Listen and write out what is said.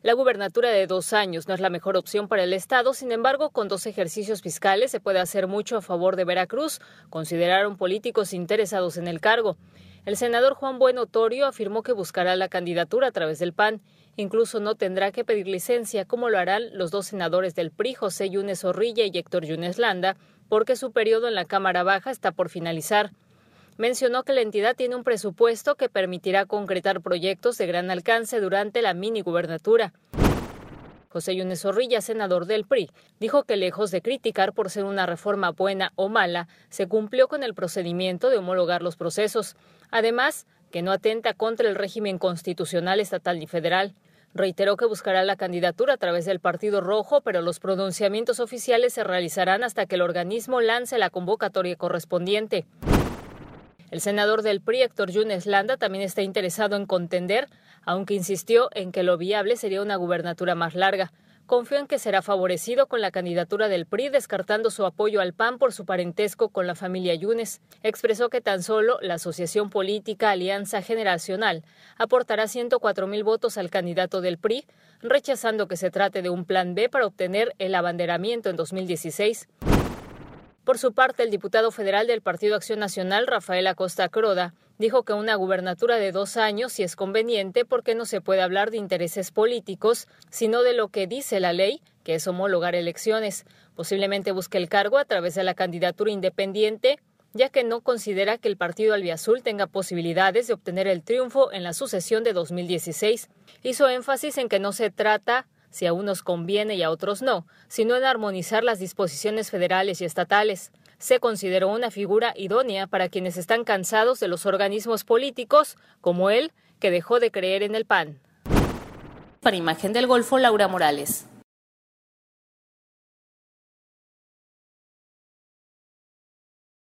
La gubernatura de dos años no es la mejor opción para el Estado, sin embargo, con dos ejercicios fiscales se puede hacer mucho a favor de Veracruz, consideraron políticos interesados en el cargo. El senador Juan Bueno Torio afirmó que buscará la candidatura a través del PAN. Incluso no tendrá que pedir licencia, como lo harán los dos senadores del PRI, José Yunes Orrilla y Héctor Yunes Landa, porque su periodo en la Cámara Baja está por finalizar mencionó que la entidad tiene un presupuesto que permitirá concretar proyectos de gran alcance durante la mini gubernatura. José Yunes Zorrilla, senador del PRI, dijo que lejos de criticar por ser una reforma buena o mala, se cumplió con el procedimiento de homologar los procesos. Además, que no atenta contra el régimen constitucional estatal y federal. Reiteró que buscará la candidatura a través del Partido Rojo, pero los pronunciamientos oficiales se realizarán hasta que el organismo lance la convocatoria correspondiente. El senador del PRI, Héctor Yunes Landa, también está interesado en contender, aunque insistió en que lo viable sería una gubernatura más larga. Confió en que será favorecido con la candidatura del PRI, descartando su apoyo al PAN por su parentesco con la familia Yunes. Expresó que tan solo la Asociación Política Alianza Generacional aportará 104 mil votos al candidato del PRI, rechazando que se trate de un plan B para obtener el abanderamiento en 2016. Por su parte, el diputado federal del Partido Acción Nacional, Rafael Acosta Croda, dijo que una gubernatura de dos años sí es conveniente porque no se puede hablar de intereses políticos, sino de lo que dice la ley, que es homologar elecciones. Posiblemente busque el cargo a través de la candidatura independiente, ya que no considera que el partido albiazul tenga posibilidades de obtener el triunfo en la sucesión de 2016. Hizo énfasis en que no se trata si a unos conviene y a otros no, sino en armonizar las disposiciones federales y estatales. Se consideró una figura idónea para quienes están cansados de los organismos políticos, como él, que dejó de creer en el PAN. Para Imagen del Golfo, Laura Morales.